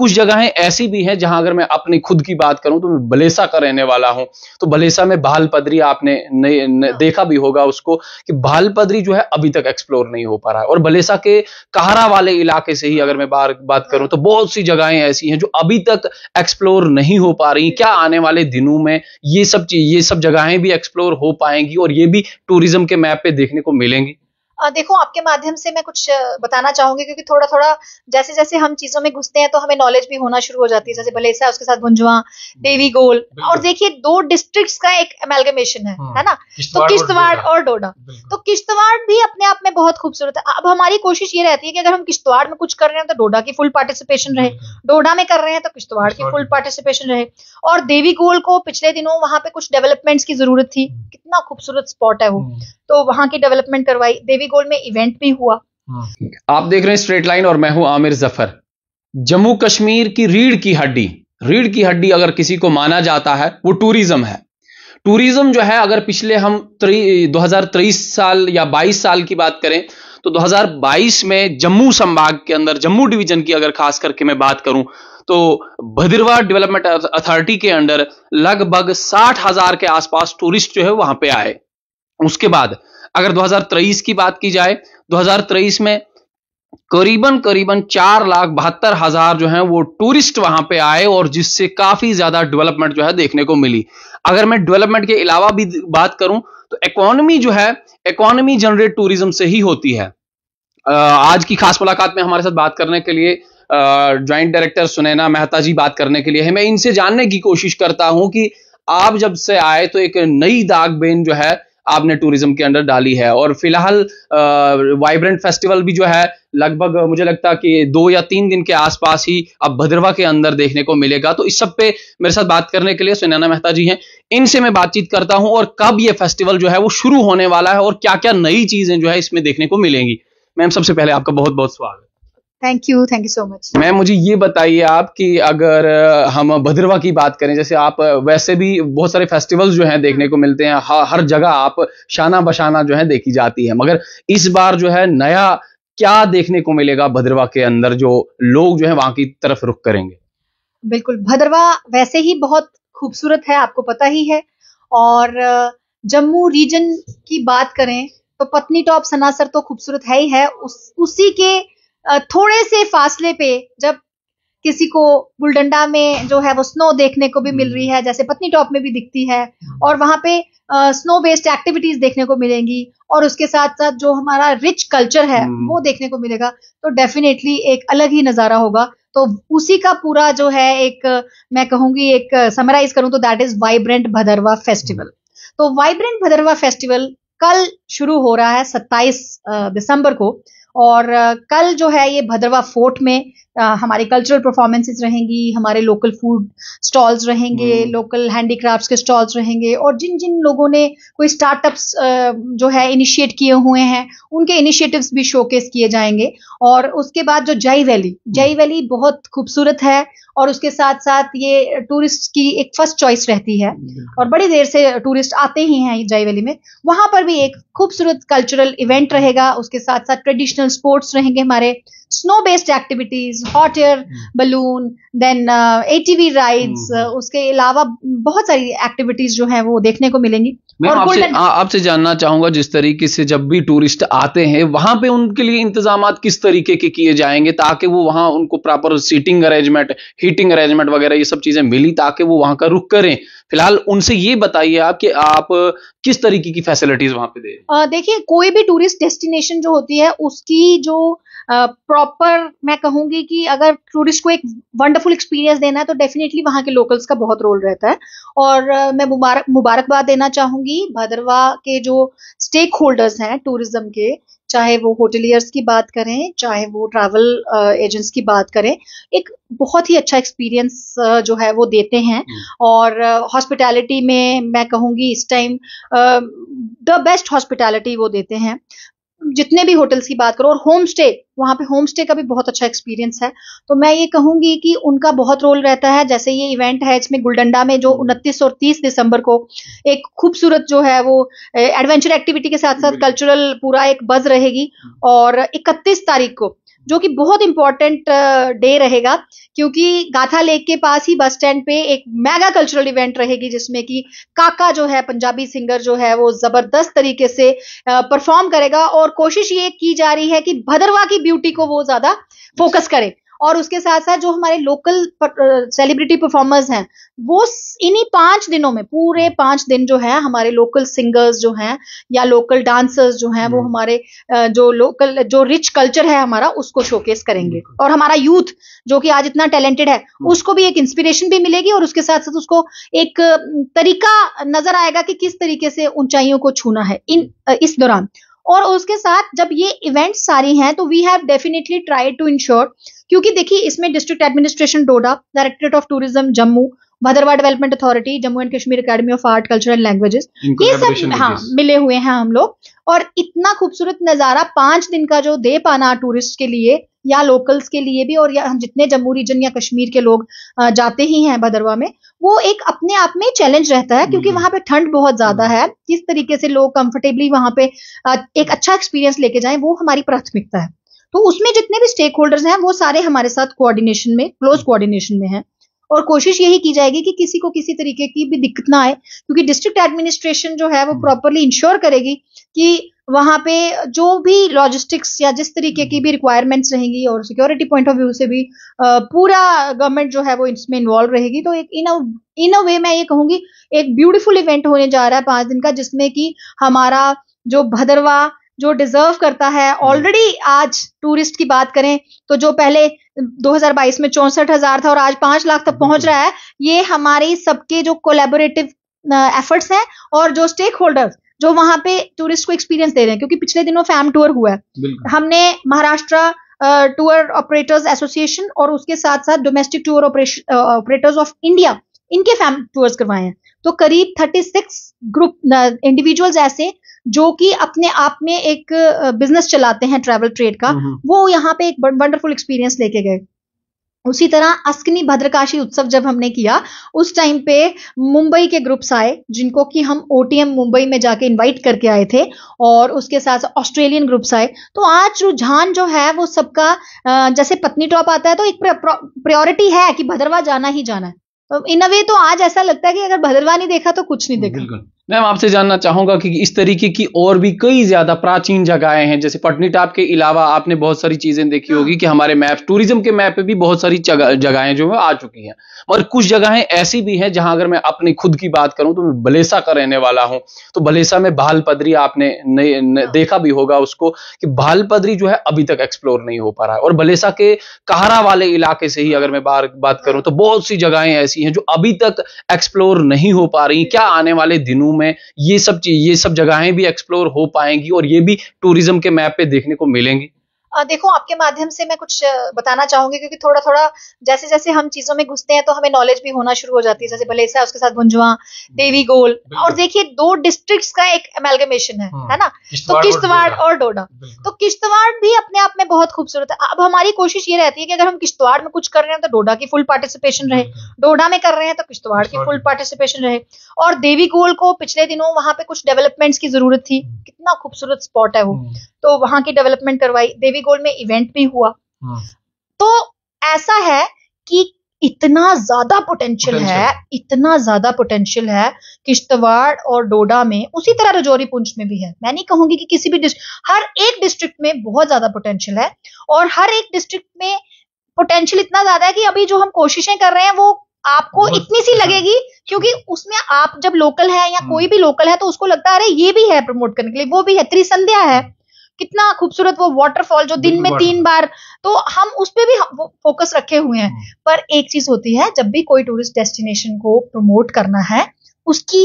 कुछ जगहें ऐसी भी हैं जहां अगर मैं अपनी खुद की बात करूं तो मैं भलेसा का रहने वाला हूं तो भलेसा में भाल पदरी आपने न, न, हाँ। देखा भी होगा उसको कि भाल पदरी जो है अभी तक एक्सप्लोर नहीं हो पा रहा है और भलेसा के कहरा वाले इलाके से ही हाँ। अगर मैं बार बात करूं तो बहुत सी जगहें ऐसी हैं जो अभी तक एक्सप्लोर नहीं हो पा रही क्या आने वाले दिनों में ये सब ये सब जगहें भी एक्सप्लोर हो पाएंगी और ये भी टूरिज्म के मैप पे देखने को मिलेंगी देखो आपके माध्यम से मैं कुछ बताना चाहूंगी क्योंकि थोड़ा थोड़ा जैसे जैसे हम चीजों में घुसते हैं तो हमें नॉलेज भी होना शुरू हो जाती है जैसे भलेसा उसके साथ भुंजवा हम्म, देवी गोल और देखिए दो डिस्ट्रिक्ट का एक अमेलगमेशन है हाँ, है ना तो किश्तवाड़ और डोडा तो किश्तवाड़ भी अपने आप में बहुत खूबसूरत है अब हमारी कोशिश ये रहती है कि अगर हम किश्तवाड़ में कुछ कर रहे हैं तो डोडा की फुल पार्टिसिपेशन रहे डोडा में कर रहे हैं तो किश्तवाड़ की फुल पार्टिसिपेशन रहे और देवी गोल को पिछले दिनों वहां पे कुछ डेवलपमेंट्स की जरूरत थी हम्म। कितना खूबसूरत स्पॉट है वो हम्म। तो वहां की डेवलपमेंट करवाई देवी गोल्ड में इवेंट भी हुआ हाँ। आप देख रहे हैं स्ट्रेट लाइन और मैं हूं आमिर जफर जम्मू कश्मीर की रीढ़ की हड्डी रीढ़ की हड्डी अगर किसी को माना जाता है वो टूरिज्म है टूरिज्म जो है अगर पिछले हम दो साल या 22 साल की बात करें तो 2022 में जम्मू संभाग के अंदर जम्मू डिवीजन की अगर खास करके मैं बात करूं तो भद्रवा डेवलपमेंट अथॉरिटी के अंडर लगभग साठ के आसपास टूरिस्ट जो है वहां पे आए उसके बाद अगर 2023 की बात की जाए 2023 में करीबन करीबन चार लाख बहत्तर हजार जो है वो टूरिस्ट वहां पे आए और जिससे काफी ज्यादा डेवलपमेंट जो है देखने को मिली अगर मैं डेवलपमेंट के अलावा भी बात करूं तो इकोनॉमी जो है इकोनॉमी जनरेट टूरिज्म से ही होती है आज की खास मुलाकात में हमारे साथ बात करने के लिए ज्वाइंट डायरेक्टर सुनैना मेहता जी बात करने के लिए है मैं इनसे जानने की कोशिश करता हूं कि आप जब से आए तो एक नई दाग जो है आपने टूरिज्म के अंदर डाली है और फिलहाल वाइब्रेंट फेस्टिवल भी जो है लगभग मुझे लगता है कि दो या तीन दिन के आसपास ही अब भद्रवा के अंदर देखने को मिलेगा तो इस सब पे मेरे साथ बात करने के लिए सुनैना मेहता जी हैं इनसे मैं बातचीत करता हूं और कब ये फेस्टिवल जो है वो शुरू होने वाला है और क्या क्या नई चीजें जो है इसमें देखने को मिलेंगी मैम सबसे पहले आपका बहुत बहुत स्वागत thank you thank you so much ma'am मुझे ये बताइए आप कि अगर हम भद्रवा की बात करें जैसे आप वैसे भी बहुत सारे फेस्टिवल्स जो हैं देखने को मिलते हैं हर जगह आप शाना बशाना जो है देखी जाती है मगर इस बार जो है नया क्या देखने को मिलेगा भद्रवा के अंदर जो लोग जो है वहां की तरफ रुख करेंगे बिल्कुल भद्रवा वैसे ही बहुत खूबसूरत है आपको पता ही है और जम्मू रीजन की बात करें तो पत्नी टॉप सनासर तो खूबसूरत है ही है उस उसी के थोड़े से फासले पे जब किसी को बुलडंडा में जो है वो स्नो देखने को भी मिल हम्म। रही है जैसे पत्नी टॉप में भी दिखती है हाँ। और वहां पे स्नो बेस्ड एक्टिविटीज देखने को मिलेंगी और उसके साथ साथ जो हमारा रिच कल्चर है हम्म। वो देखने को मिलेगा तो डेफिनेटली एक अलग ही नजारा होगा तो उसी का पूरा जो है एक मैं कहूंगी एक समराइज करूं तो that is vibrant Bhaderwah festival hmm. तो वाइब्रेंट भदरवा फेस्टिवल कल शुरू हो रहा है 27 दिसंबर को और कल जो है ये भद्रवा फोर्ट में हमारे कल्चरल परफॉर्मेंसेज रहेंगी हमारे लोकल फूड स्टॉल्स रहेंगे लोकल हम्म। हैंडीक्राफ्ट्स के स्टॉल्स रहेंगे और जिन जिन लोगों ने कोई स्टार्टअप्स जो है इनिशिएट किए हुए हैं उनके इनिशिएटिव्स भी शोकेस किए जाएंगे और उसके बाद जो जय वैली जय हम्म। वैली बहुत खूबसूरत है और उसके साथ साथ ये टूरिस्ट की एक फर्स्ट चॉइस रहती है और बड़ी देर से टूरिस्ट आते ही हैं जय वैली में वहां पर भी एक खूबसूरत कल्चरल इवेंट रहेगा उसके साथ साथ ट्रेडिशनल स्पोर्ट्स रहेंगे हमारे snow based activities hot air balloon then ATV rides उसके अलावा बहुत सारी एक्टिविटीज जो है वो देखने को मिलेंगी मैं आपसे आप जानना चाहूंगा जिस तरीके से जब भी टूरिस्ट आते हैं वहां पे उनके लिए इंतजाम किस तरीके के किए जाएंगे ताकि वो वहां उनको proper seating arrangement heating arrangement वगैरह ये सब चीजें मिली ताकि वो वहां का रुख करें फिलहाल उनसे ये बताइए आप कि आप uh, किस तरीके की फैसिलिटीज वहां पे दे देखिए कोई भी टूरिस्ट डेस्टिनेशन जो होती है उसकी जो प्रॉपर मैं कहूंगी कि अगर टूरिस्ट को एक वंडरफुल एक्सपीरियंस देना है तो डेफिनेटली वहाँ के लोकल्स का बहुत रोल रहता है और uh, मैं मुबारक मुबारकबाद देना चाहूंगी भद्रवा के जो स्टेक होल्डर्स हैं टूरिज्म के चाहे वो होटलियर्स की बात करें चाहे वो ट्रैवल एजेंट्स uh, की बात करें एक बहुत ही अच्छा एक्सपीरियंस uh, जो है वो देते हैं हम्म। और हॉस्पिटैलिटी uh, में मैं कहूँगी इस टाइम द बेस्ट हॉस्पिटैलिटी वो देते हैं जितने भी होटल्स की बात करो और होम स्टे वहां पे होम स्टे का भी बहुत अच्छा एक्सपीरियंस है तो मैं ये कहूंगी कि उनका बहुत रोल रहता है जैसे ये इवेंट है इसमें गुलडंडा में जो उनतीस और तीस दिसंबर को एक खूबसूरत जो है वो एडवेंचर एक्टिविटी के साथ साथ कल्चरल पूरा एक बज रहेगी और इकतीस तारीख को जो कि बहुत इंपॉर्टेंट डे uh, रहेगा क्योंकि गाथा लेक के पास ही बस स्टैंड पे एक मेगा कल्चरल इवेंट रहेगी जिसमें कि काका जो है पंजाबी सिंगर जो है वो जबरदस्त तरीके से परफॉर्म uh, करेगा और कोशिश ये की जा रही है कि भद्रवा की ब्यूटी को वो ज्यादा फोकस करे और उसके साथ साथ जो हमारे लोकल सेलिब्रिटी परफॉर्मर्स हैं वो इन्हीं पांच दिनों में पूरे हम्म। पांच दिन जो है हमारे लोकल सिंगर्स जो हैं या लोकल डांसर्स जो हैं वो हम्म। हमारे uh, जो लोकल जो रिच कल्चर है हमारा उसको शोकेस करेंगे और हमारा यूथ जो कि आज इतना टैलेंटेड है हम्म। उसको भी एक इंस्पिरेशन भी मिलेगी और उसके साथ साथ उसको एक uh, तरीका नजर आएगा कि किस तरीके से ऊंचाइयों को छूना है इन uh, इस दौरान और उसके साथ जब ये इवेंट्स सारी हैं तो we have definitely try to ensure क्योंकि देखिए इसमें district administration Doda directorate of tourism Jammu Bhaderwah development authority Jammu and Kashmir academy of art culture and languages ये सब हाँ मिले हुए हैं हम लोग और इतना खूबसूरत नज़ारा पांच दिन का जो दे पाना टूरिस्ट के लिए या लोकल्स के लिए भी और या जितने जम्मू रीजन या कश्मीर के लोग जाते ही हैं भद्रवा में वो एक अपने आप में चैलेंज रहता है क्योंकि हम्म। वहां पे ठंड बहुत ज्यादा हम्म। है किस तरीके से लोग कंफर्टेबली वहां पे एक अच्छा एक्सपीरियंस लेके जाए वो हमारी प्राथमिकता है तो उसमें जितने भी स्टेक होल्डर्स हैं वो सारे हमारे साथ कोऑर्डिनेशन में क्लोज कोऑर्डिनेशन में हैं और कोशिश यही की जाएगी कि किसी को किसी तरीके की भी दिक्कत ना आए क्योंकि डिस्ट्रिक्ट एडमिनिस्ट्रेशन जो है वो प्रॉपरली हम्म। इंश्योर करेगी कि वहां पे जो भी लॉजिस्टिक्स या जिस तरीके की भी रिक्वायरमेंट्स रहेंगी और सिक्योरिटी पॉइंट ऑफ व्यू से भी पूरा गवर्नमेंट जो है वो इसमें इन्वॉल्व रहेगी तो एक इन अ इन अ वे मैं ये कहूंगी एक ब्यूटीफुल इवेंट होने जा रहा है पांच दिन का जिसमें कि हमारा जो भद्रवा जो डिजर्व करता है ऑलरेडी हम्म। आज टूरिस्ट की बात करें तो जो पहले 2022 में चौंसठ हजार था और आज पांच लाख तक पहुंच रहा है ये हमारी सबके जो कोलेबोरेटिव एफर्ट्स हैं और जो स्टेक होल्डर्स जो वहां पे टूरिस्ट को एक्सपीरियंस दे रहे हैं क्योंकि पिछले दिनों फैम टूर हुआ है हमने महाराष्ट्र टूर ऑपरेटर्स एसोसिएशन और उसके साथ साथ domestic tour operators of India इनके फैम टूर्स करवाए हैं तो करीब थर्टी सिक्स ग्रुप इंडिविजुअल्स ऐसे जो कि अपने आप में एक बिजनेस चलाते हैं ट्रैवल ट्रेड का हम्म। वो यहाँ पे एक वंडरफुल एक्सपीरियंस लेके गए उसी तरह अस्कनी भद्रकाशी उत्सव जब हमने किया उस टाइम पे मुंबई के ग्रुप्स आए जिनको कि हम ओ मुंबई में जाके इनवाइट करके आए थे और उसके साथ ऑस्ट्रेलियन ग्रुप्स आए तो आज रुझान जो है वो सबका जैसे पत्नी टॉप आता है तो एक प्रायोरिटी है कि भद्रवा जाना ही जाना है तो इन अ वे तो आज ऐसा लगता है कि अगर भद्रवा नहीं देखा तो कुछ नहीं देखा मैं आपसे जानना चाहूंगा कि इस तरीके की और भी कई ज्यादा प्राचीन जगहें हैं जैसे पटनी टाप के अलावा आपने बहुत सारी चीजें देखी होगी कि हमारे मैप टूरिज्म के मैप पे भी बहुत सारी जगहें जो है आ चुकी हैं और कुछ जगहें ऐसी भी हैं जहां अगर मैं अपनी खुद की बात करूं तो मैं भलेसा का रहने वाला हूं तो भलेसा में भाल पदरी आपने न, न, देखा भी होगा उसको कि भाल पदरी जो है अभी तक एक्सप्लोर नहीं हो पा रहा है और भलेसा के कहरा वाले इलाके से ही अगर मैं बात करूं तो बहुत सी जगहें ऐसी हैं जो अभी तक एक्सप्लोर नहीं हो पा रही क्या आने वाले दिनों में ये सब ये सब जगहें भी एक्सप्लोर हो पाएंगी और ये भी टूरिज्म के मैप पे देखने को मिलेंगी देखो आपके माध्यम से मैं कुछ बताना चाहूंगी क्योंकि थोड़ा थोड़ा जैसे जैसे हम चीजों में घुसते हैं तो हमें नॉलेज भी होना शुरू हो जाती है जैसे भलेसा उसके साथ भुंजवा हम्म, देवी गोल और देखिए दो डिस्ट्रिक्ट्स का एक अमेलगमेशन है हम्म। है ना तो किश्तवाड़ और डोडा तो किश्तवाड़ भी अपने आप में बहुत खूबसूरत है अब हमारी कोशिश ये रहती है कि अगर हम किश्तवाड़ में कुछ कर रहे हैं तो डोडा की फुल पार्टिसिपेशन रहे डोडा में कर रहे हैं तो किश्तवाड़ की फुल पार्टिसिपेशन रहे और देवी गोल को पिछले दिनों वहां पे कुछ डेवलपमेंट्स की जरूरत थी हम्म। कितना खूबसूरत स्पॉट है वो तो वहां की डेवलपमेंट करवाई देवी गोल्ड में इवेंट भी हुआ हाँ। तो ऐसा है कि इतना ज्यादा पोटेंशियल है इतना ज्यादा पोटेंशियल है किश्तवाड़ और डोडा में उसी तरह रजौरी पुंछ में भी है मैं नहीं कहूंगी कि किसी भी डिस्ट्रिक्ट हर एक डिस्ट्रिक्ट में बहुत ज्यादा पोटेंशियल है और हर एक डिस्ट्रिक्ट में पोटेंशियल इतना ज्यादा है कि अभी जो हम कोशिशें कर रहे हैं वो आपको इतनी सी हाँ। लगेगी क्योंकि उसमें आप जब लोकल है या हाँ। कोई भी लोकल है तो उसको लगता है अरे ये भी है प्रमोट करने के लिए वो भी है त्रिसंध्या है कितना खूबसूरत वो वाटरफॉल जो दिन में तीन बार तो हम उस पर भी फोकस रखे हुए हैं हाँ। पर एक चीज होती है जब भी कोई टूरिस्ट डेस्टिनेशन को प्रमोट करना है उसकी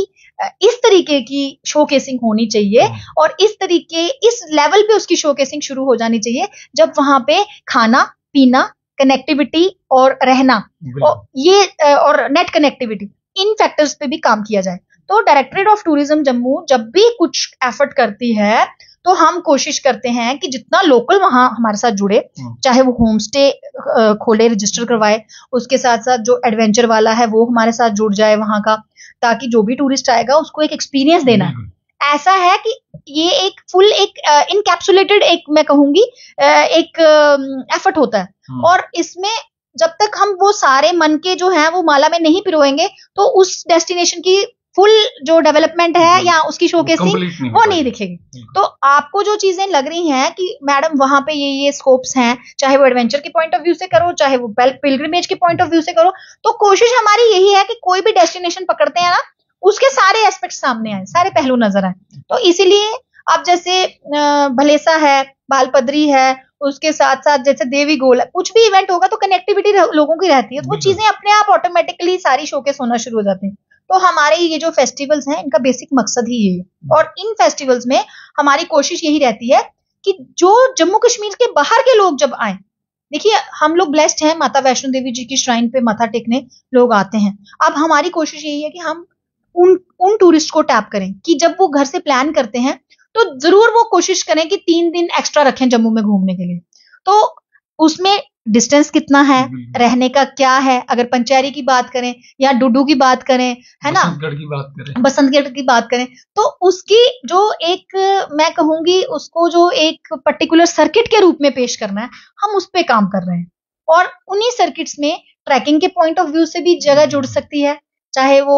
इस तरीके की शोकेसिंग होनी चाहिए हाँ। और इस तरीके इस लेवल पे उसकी शोकेसिंग शुरू हो जानी चाहिए जब वहां पे खाना पीना कनेक्टिविटी और रहना और ये और नेट कनेक्टिविटी इन फैक्टर्स पे भी काम किया जाए तो डायरेक्टरेट ऑफ टूरिज्म जम्मू जब भी कुछ एफर्ट करती है तो हम कोशिश करते हैं कि जितना लोकल वहां हमारे साथ जुड़े हम्म। चाहे वो होम स्टे खोले रजिस्टर करवाए उसके साथ साथ जो एडवेंचर वाला है वो हमारे साथ जुड़ जाए वहां का ताकि जो भी टूरिस्ट आएगा उसको एक एक्सपीरियंस देना है हम्म। ऐसा है कि ये एक फुल एक इनकैप्सुलेटेड एक मैं कहूंगी एक एफर्ट होता है हम्म। और इसमें जब तक हम वो सारे मन के जो हैं वो माला में नहीं पिरोएंगे तो उस डेस्टिनेशन की फुल जो डेवलपमेंट है हम्म। या उसकी शोकेसिंग नहीं वो नहीं दिखेगी तो आपको जो चीजें लग रही हैं कि मैडम वहां पे ये ये स्कोप्स हैं चाहे वो एडवेंचर के पॉइंट ऑफ व्यू से करो चाहे वो पिलग्रिमेज के पॉइंट ऑफ व्यू से करो तो कोशिश हमारी यही है कि कोई भी डेस्टिनेशन पकड़ते हैं ना उसके सारे एस्पेक्ट सामने आए सारे पहलू नजर आए तो इसीलिए अब जैसे भलेसा है बालपदरी है उसके साथ साथ जैसे देवी गोल है कुछ भी इवेंट होगा तो कनेक्टिविटी लोगों की रहती है तो वो चीजें अपने आप ऑटोमेटिकली सारी शोकेस होना शुरू हो जाती है तो हमारे ये जो फेस्टिवल्स हैं इनका बेसिक मकसद ही ये है और इन फेस्टिवल्स में हमारी कोशिश यही रहती है कि जो जम्मू कश्मीर के बाहर के लोग जब आए देखिए हम लोग ब्लेस्ड हैं माता वैष्णो देवी जी की श्राइन पे माथा टेकने लोग आते हैं अब हमारी कोशिश यही है कि हम उन उन टूरिस्ट को टैप करें कि जब वो घर से प्लान करते हैं तो जरूर वो कोशिश करें कि तीन दिन एक्स्ट्रा रखें जम्मू में घूमने के लिए तो उसमें डिस्टेंस कितना है हम्म, हम्म। रहने का क्या है अगर पंचहरी की बात करें या डुडू की बात करें है ना बसंतगढ़ की बात करें बसंतगढ़ की बात करें तो उसकी जो एक मैं कहूंगी उसको जो एक पर्टिकुलर सर्किट के रूप में पेश करना है हम उस पर काम कर रहे हैं और उन्हीं सर्किट्स में ट्रैकिंग के पॉइंट ऑफ व्यू से भी जगह हम्म। जुड़ सकती है चाहे वो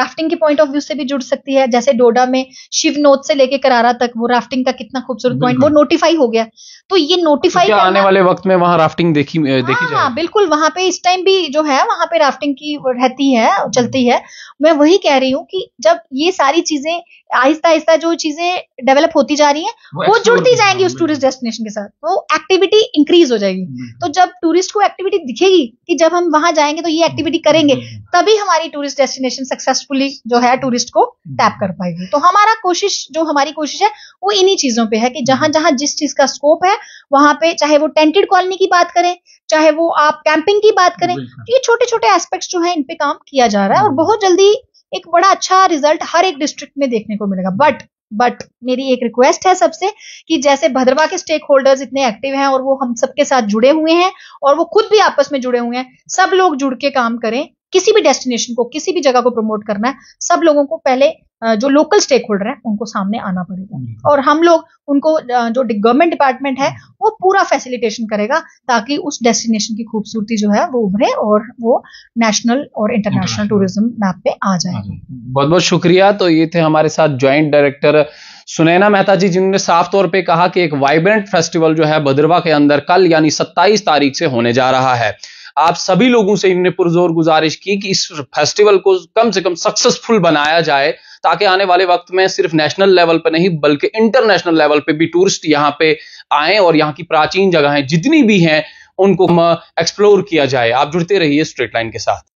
राफ्टिंग के पॉइंट ऑफ व्यू से भी जुड़ सकती है जैसे डोडा में शिवनोद से लेके करारा तक वो राफ्टिंग का कितना खूबसूरत पॉइंट वो नोटिफाई हो गया तो ये नोटिफाई तो आने वाले वक्त में वहां राफ्टिंग देखी देखी हाँ, बिल्कुल वहां पे इस टाइम भी जो है वहां पे राफ्टिंग की रहती है चलती है मैं वही कह रही हूँ कि जब ये सारी चीजें आहिस्ता आहिस्ता जो चीजें डेवलप होती जा रही है वो जुड़ती जाएंगी उस टूरिस्ट डेस्टिनेशन के साथ वो एक्टिविटी इंक्रीज हो जाएगी तो जब टूरिस्ट को एक्टिविटी दिखेगी कि जब हम वहां जाएंगे तो ये एक्टिविटी करेंगे तभी हमारी टूरिस्ट टूरिस्ट डेस्टिनेशन सक्सेसफुली जो है टूरिस्ट को टैप कर पाएगी तो हमारा कोशिश जो हमारी कोशिश है वो इन्हीं चीजों पे है कि जहां जहां जिस चीज का स्कोप है वहां पे चाहे वो टेंटेड कॉलोनी की बात करें चाहे वो आप कैंपिंग की बात करें तो ये छोटे छोटे एस्पेक्ट जो है इन पे काम किया जा रहा है और हम्म। बहुत जल्दी एक बड़ा अच्छा रिजल्ट हर एक डिस्ट्रिक्ट में देखने को मिलेगा बट बट मेरी एक रिक्वेस्ट है सबसे कि जैसे भद्रवा के स्टेक होल्डर्स इतने एक्टिव हैं और वो हम सबके साथ जुड़े हुए हैं और वो खुद भी आपस में जुड़े हुए हैं सब लोग जुड़ के काम करें किसी भी डेस्टिनेशन को किसी भी जगह को प्रमोट करना है सब लोगों को पहले जो लोकल स्टेक होल्डर है उनको सामने आना पड़ेगा और हम लोग उनको जो गवर्नमेंट डिपार्टमेंट है वो पूरा फैसिलिटेशन करेगा ताकि उस डेस्टिनेशन की खूबसूरती जो है वो उभरे और वो नेशनल और इंटरनेशनल टूरिज्म मैप पे आ जाए हाँ बहुत बहुत शुक्रिया तो ये थे हमारे साथ ज्वाइंट डायरेक्टर सुनैना मेहता जी जिन्होंने साफ तौर पे कहा कि एक वाइब्रेंट फेस्टिवल जो है भद्रवा के अंदर कल यानी 27 तारीख से होने जा रहा है आप सभी लोगों से इनने पुरजोर गुजारिश की कि इस फेस्टिवल को कम से कम सक्सेसफुल बनाया जाए ताकि आने वाले वक्त में सिर्फ नेशनल लेवल पर नहीं बल्कि इंटरनेशनल लेवल पर भी टूरिस्ट यहाँ पे आए और यहाँ की प्राचीन जगहें जितनी भी हैं उनको एक्सप्लोर किया जाए आप जुड़ते रहिए स्ट्रेट लाइन के साथ